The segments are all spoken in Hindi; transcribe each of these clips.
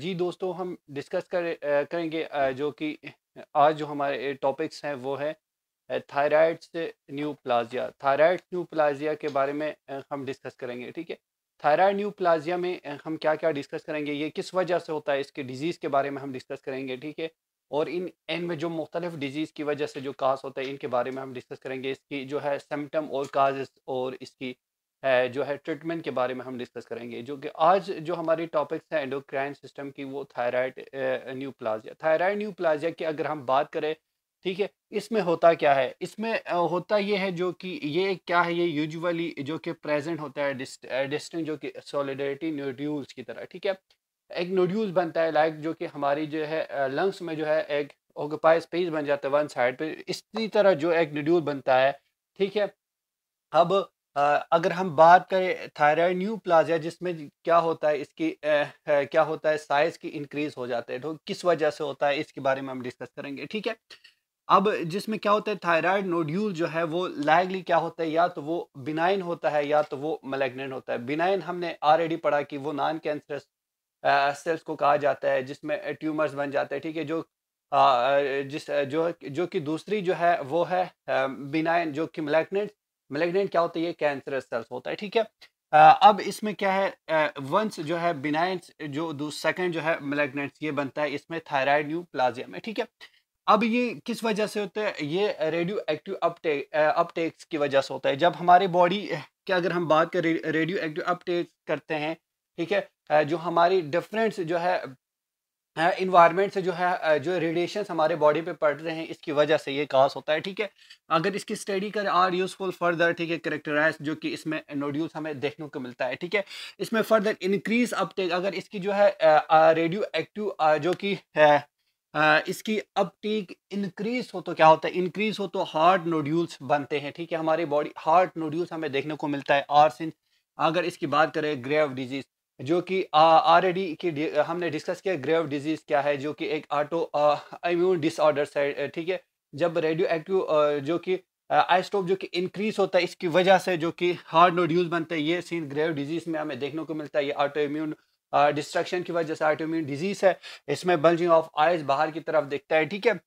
जी दोस्तों हम डिस्कस कर करेंगे जो कि आज जो हमारे टॉपिक्स हैं वो है थायराइड से न्यूप्लाजिया थायराइड प्लाजिया के बारे में हम डिस्कस करेंगे ठीक है थायराइड प्लाजिया में हम क्या क्या डिस्कस करेंगे ये किस वजह से होता है इसके डिजीज़ के बारे में हम डिस्कस करेंगे ठीक है और इन एन में जो मुख्तलिफ डिजीज़ की वजह से जो काज होता है इनके बारे में हम डिस्कस करेंगे इसकी जो है सिम्टम और काजेस और इसकी जो है ट्रीटमेंट के बारे में हम डिस्कस करेंगे जो कि आज जो हमारी टॉपिक्स हैं एंडोक्राइन सिस्टम की वो थायराइड प्लाजिया थायराइड प्लाजिया की अगर हम बात करें ठीक है इसमें होता क्या है इसमें होता ये है जो कि ये क्या है ये यूजुअली जो कि प्रेजेंट होता है डिस्टिंग जो कि सॉलिडरिटी न्यूड्यूल्स की तरह ठीक है एक नोड्यूल्स बनता है लाइक जो कि हमारी जो है लंग्स में जो है एक ऑक्यूपाई स्पेस बन जाता है वन साइड पे इसी तरह जो एक नोड्यूल बनता है ठीक है अब अगर हम बात करें थायराइड न्यू प्लाजिया जिसमें क्या होता है इसकी आ, क्या होता है साइज की इंक्रीज हो जाते है तो किस वजह से होता है इसके बारे में हम डिस्कस करेंगे ठीक है अब जिसमें क्या होता है थायराइड नोड्यूल जो है वो लाइगली क्या होता है या तो वो बिनाइन होता है या तो वो मलेग्नेंट होता है बिनाइन हमने ऑलरेडी पढ़ा कि वो नॉन कैंसरस सेल्स को कहा जाता है जिसमें ट्यूमर्स बन जाते हैं ठीक है जो आ, जिस जो जो कि दूसरी जो है वो है बिनाइन जो कि मलेगनेंट मेलेग्नेंट क्या होता है ये कैंसरस सेल्स होता है ठीक है अब इसमें क्या है वंस जो है बिनाइंस जो सेकंड जो है मेलेग्नेंट्स ये बनता है इसमें थायराइड न्यू प्लाजिया में ठीक है अब ये किस वजह से होता है ये रेडियो एक्टिव अपटेक अपटेक्स की वजह से होता है जब हमारे बॉडी की अगर हम बात करें रेडियो एक्टिव अपटेक करते हैं ठीक है जो हमारी डिफरेंट जो है इन्वायरमेंट से जो है जो रेडिएशन हमारे बॉडी पे पड़ रहे हैं इसकी वजह से ये काज होता है ठीक है अगर इसकी स्टडी कर आर यूजफुल फर्दर ठीक है करेक्टराइज जो कि इसमें नोड्यूस हमें देखने को मिलता है ठीक है इसमें फर्दर इंक्रीज अपटेक अगर इसकी जो है रेडियो एक्टिव जो कि इसकी अपटेक इंक्रीज हो तो क्या होता है इंक्रीज हो तो हार्ट नोड्यूल्स बनते हैं ठीक है हमारी बॉडी हार्ट नोड्यूल्स हमें देखने को मिलता है आर सिंह अगर इसकी बात करें ग्रेव डिजीज जो कि ऑलरेडी की हमने डिस्कस किया ग्रेव डिजीज़ क्या है जो कि एक ऑटो इम्यून डिसऑर्डर्स है ठीक है जब रेडियो एक्टिव जो कि आइसटोप जो कि इंक्रीज होता है इसकी वजह से जो कि हार्ड नोड्यूज बनते हैं ये सीन ग्रेव डिजीज़ में हमें देखने को मिलता है ये ऑटो इम्यून डिस्ट्रक्शन की वजह से ऑटो इम्यून डिजीज़ है इसमें बल्जिंग ऑफ आइज बाहर की तरफ दिखता है ठीक है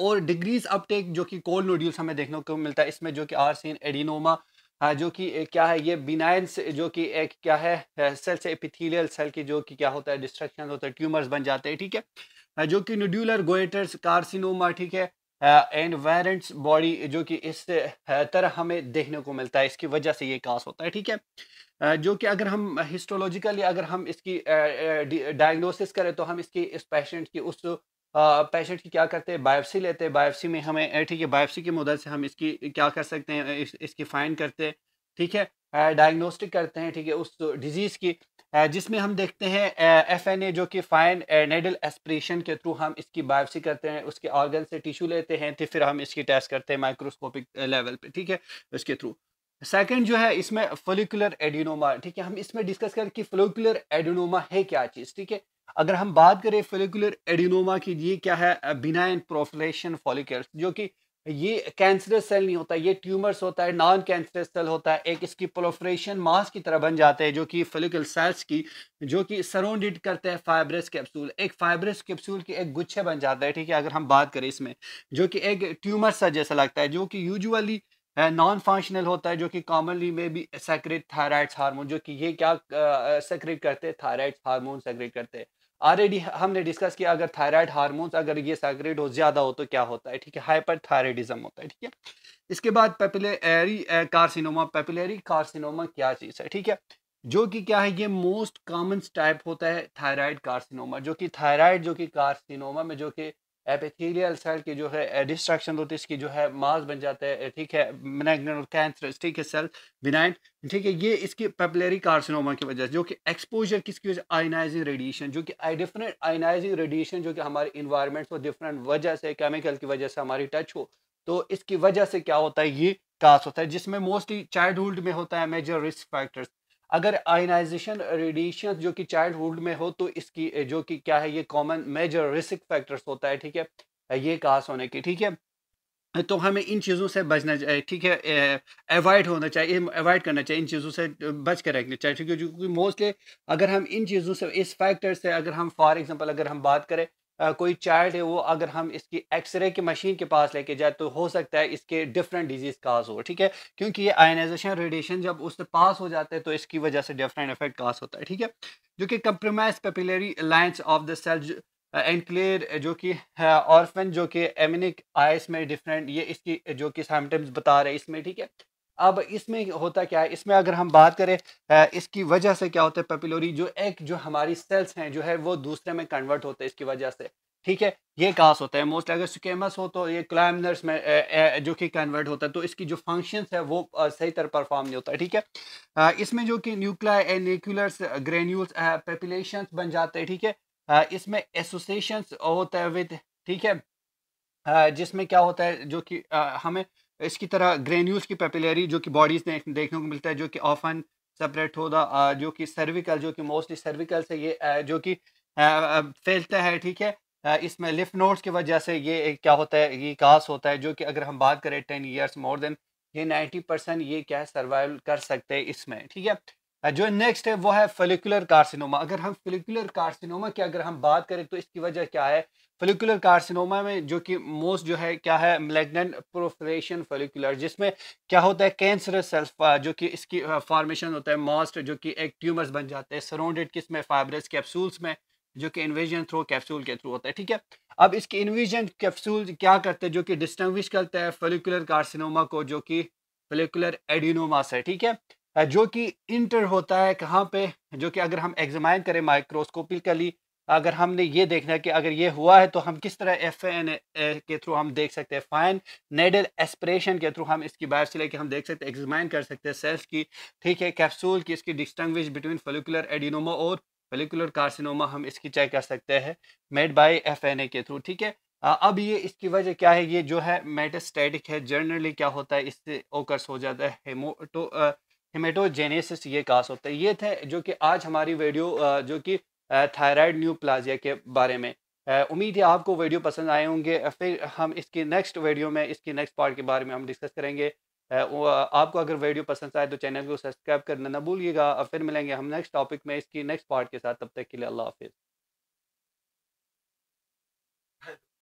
और डिग्रीज अपटेक जो कि कोल्ड नोड्यूल्स हमें देखने को मिलता है इसमें जो कि आर सीन एडिनोमा जो कि क्या है ये बिनाइन जो कि एक क्या है से एपिथेलियल सेल की जो कि क्या होता है डिस्ट्रक्शन होता है ट्यूमर्स बन जाते हैं ठीक है जो कि न्यूड्यूलर गोएटर्स कार्सिनोमा ठीक है एंड वायरेंट्स बॉडी जो कि इस तरह हमें देखने को मिलता है इसकी वजह से ये कास होता है ठीक है जो कि अगर हम हिस्टोलॉजिकली अगर हम इसकी डायग्नोसिस करें तो हम इसकी इस पेशेंट की उस पेशेंट की क्या करते हैं बायोप्सी लेते हैं बायोप्सी में हमें ठीक है बायोप्सी की मदद से हम इसकी क्या कर सकते हैं इस, इसकी फाइन करते हैं ठीक है डायग्नोस्टिक करते हैं ठीक है उस डिज़ीज़ की जिसमें हम देखते हैं एफ एन ए जो कि फाइन नेडल एस्परेशन के थ्रू हम इसकी बायोप्सी करते हैं उसके ऑर्गन से टिश्यू लेते हैं तो फिर हम इसकी टेस्ट करते हैं माइक्रोस्कोपिक लेवल पे ठीक है उसके थ्रू सेकंड जो है इसमें फोलिकुलर एडिनोमा ठीक है हम इसमें डिस्कस करें कि फोलिकुलर एडिनोमा है क्या चीज़ ठीक है अगर हम बात करें फोलिकुलर एडिनोमा की ये क्या है बिनाइन प्रोफिलेशन फॉलिकल्स जो कि ये कैंसरस सेल नहीं होता ये ट्यूमर्स होता है नॉन कैंसरस सेल होता है एक इसकी प्रोफ्रेशन मास की तरह बन जाते हैं जो कि फेलिकल सेल्स की जो कि सराउंडेड करते हैं फाइब्रस कैप्सूल एक फाइब्रस कैप्सूल के एक गुच्छे बन जाता है ठीक है अगर हम बात करें इसमें जो कि एक ट्यूमर सा जैसा लगता है जो कि यूजअली नॉन फंक्शनल होता है जो कि कॉमनली में भी सेक्रेट थायराइड हार्मोन जो कि ये क्या सेक्रेट करते हैं थायरॉइड हार्मोन सेक्रेट करते हैं ऑलरेडी हमने डिस्कस किया अगर थायराइड हार्मोन्स अगर ये सैक्रेट हो ज़्यादा हो तो क्या होता है ठीक है हाइपर हाइपरथायराइडिज्म होता है ठीक है इसके बाद पेपिलेरी कार्सिनोमा पेपिलेरी कार्सिनोमा क्या चीज़ है ठीक है जो कि क्या है ये मोस्ट कॉमन टाइप होता है थायराइड कार्सिनोमा जो कि थायराइड जो कि कार्सिनोमा में जो कि एपिथेलियल सेल की जो है डिस्ट्रैक्शन eh, होती है इसकी जो है मास बन जाता है ठीक है मैग्नेट और कैंसर ठीक है सेल बिनाइन ठीक है ये इसकी पेपलेरी कार्सिनोमा की वजह से जो कि एक्सपोजर किसकी वजह आयनाइजिंग रेडिएशन जो कि डिफरेंट आयनाइजिंग रेडिएशन जो कि हमारे इन्वायरमेंट को डिफरेंट वजह से केमिकल की वजह से हमारी टच हो तो इसकी वजह से क्या होता है ये कास होता है जिसमें मोस्टली चाइल्डहुड में होता है मेजर रिस्क फैक्टर्स अगर आयनाइजेशन रेडिएशन जो कि चाइल्डहुड में हो तो इसकी जो कि क्या है ये कॉमन मेजर रिस्क फैक्टर्स होता है ठीक है ये कास होने की ठीक है तो हमें इन चीज़ों से बचना चाहिए ठीक है अवॉइड होना चाहिए अवॉइड करना चाहिए इन चीज़ों से बच कर रखना चाहिए क्योंकि मोस्टली अगर हम इन चीज़ों से इस फैक्टर से अगर हम फॉर एग्जांपल अगर हम बात करें कोई चाइल्ड है वो अगर हम इसकी एक्सरे की मशीन के पास लेके जाए तो हो सकता है इसके डिफरेंट डिजीज़ काज हो ठीक है क्योंकि ये आयनाइजेशन रेडिएशन जब उससे पास हो जाता है तो इसकी वजह से डिफरेंट इफेक्ट काज होता है ठीक है जो कि compromise papillary lines of the cell and clear जो कि ऑर्फन जो कि एमिनिक आइस में डिफरेंट ये इसकी जो कि सिम्टम्स बता रहे हैं इसमें ठीक है अब इसमें होता क्या है इसमें अगर हम बात करें इसकी वजह से क्या होता है पेपिलोरी जो एक जो हमारी सेल्स हैं जो है वो दूसरे में कन्वर्ट होते हैं इसकी वजह से ठीक है ये कास होता है मोस्ट अगर स्केमस हो तो ये क्लाइमनर्स में ए, ए, जो कि कन्वर्ट होता है तो इसकी जो फंक्शंस है वो सही तरह परफॉर्म नहीं होता ठीक है इसमें जो कि न्यूक्लिया न्यूक्लर्स ग्रेन्यूल्स पेपिलेशन बन जाते हैं ठीक है इसमें एसोसिएशन होता है विद ठीक है जिसमें क्या होता है जो कि हमें इसकी तरह ग्रेन्यूल्स की पेपिलरी जो कि बॉडीज देखने को मिलता है जो कि ऑफन सेपरेट होता जो कि सर्विकल जो कि मोस्टली सर्विकल से ये जो कि फैलता है ठीक है इसमें लिफ नोट्स की वजह से ये क्या होता है ये कास होता है जो कि अगर हम बात करें टेन ईयर्स मोर देन ये नाइन्टी परसेंट ये क्या है सर्वाइवल कर सकते हैं इसमें ठीक है जो नेक्स्ट है वो है फेलिकुलर कार्सिनोमा अगर हम फेलिकुलर कार्सिनोमा की अगर हम बात करें तो इसकी वजह क्या है फेलिकुलर कार्सिनोमा में जो कि मोस्ट जो है क्या है मिलेगनेंट प्रोफ्रेशन फेलिकुलर जिसमें क्या होता है कैंसर सेल्फ जो कि इसकी फॉर्मेशन होता है मॉस्ट जो कि एक ट्यूमर्स बन जाते हैं सराउंडेड किस में फाइब्रस कैप्सूल्स में जो कि इन्वेजन थ्रो कैप्सूल के थ्रू होता है ठीक है अब इसकी इन्वेजन कैप्सूल क्या करते हैं जो कि डिस्टिंग्विश करते हैं फेलिकुलर कार्सिनोमा को जो कि फेलिकुलर एडिनोमा से ठीक है जो कि इंटर होता है कहाँ पे जो कि अगर हम एग्जामाइन करें माइक्रोस्कोपिकली अगर हमने ये देखना है कि अगर ये हुआ है तो हम किस तरह एफ एन के थ्रू हम देख सकते हैं फाइन नेडल एस्परेशन के थ्रू हम इसकी से लेके हम देख सकते हैं एग्जामाइन कर सकते हैं सेल्स की ठीक है कैप्सूल की इसकी डिस्टिंग्विश बिटवीन फलिकुलर एडिनोमा और फलिकुलर कार्सिनोमा हम इसकी चेक कर सकते हैं मेड बाई एफ के थ्रू ठीक है अब ये इसकी वजह क्या है ये जो है मेटास्टेटिक है जनरली क्या होता है इससे ओकर्स हो जाता है हेमोटो हेमेटोजेनेसिस ये कास होता है ये थे जो कि आज हमारी वीडियो जो कि थायराइड प्लाजिया के बारे में उम्मीद है आपको वीडियो पसंद आए होंगे फिर हम इसकी नेक्स्ट वीडियो में इसकी नेक्स्ट पार्ट के बारे में हम डिस्कस करेंगे आपको अगर वीडियो पसंद आए तो चैनल को सब्सक्राइब करना ना भूलिएगा फिर मिलेंगे हम नेक्स्ट टॉपिक में इसकी नेक्स्ट पार्ट के साथ तब तक के लिए अल्लाह हाफिज़